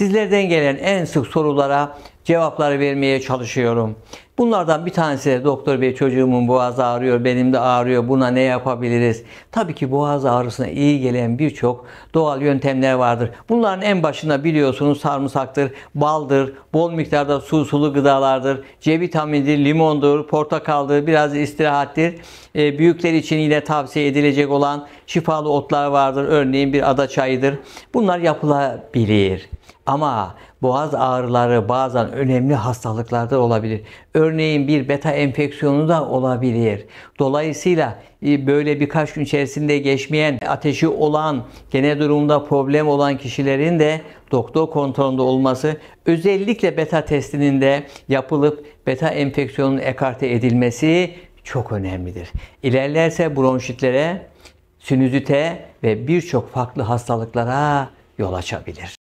Sizlerden gelen en sık sorulara cevapları vermeye çalışıyorum. Bunlardan bir tanesi de doktor bey çocuğumun boğaz ağrıyor, benim de ağrıyor, buna ne yapabiliriz? Tabii ki boğaz ağrısına iyi gelen birçok doğal yöntemler vardır. Bunların en başında biliyorsunuz sarımsaktır, baldır, bol miktarda su, sulu gıdalardır, C vitaminidir, limondur, portakaldır, biraz istirahattir. E, büyükler için yine tavsiye edilecek olan şifalı otlar vardır. Örneğin bir ada çayıdır. Bunlar yapılabilir. Ama boğaz ağrıları bazen önemli hastalıklarda olabilir. Örneğin bir beta enfeksiyonu da olabilir. Dolayısıyla e, böyle birkaç gün içerisinde geçmeyen ateşi olan, gene durumda problem olan kişilerin de doktor kontrolünde olması özellikle beta testinin de yapılıp beta enfeksiyonun ekarte edilmesi çok önemlidir. İlerlerse bronşitlere, sinüzite ve birçok farklı hastalıklara yol açabilir.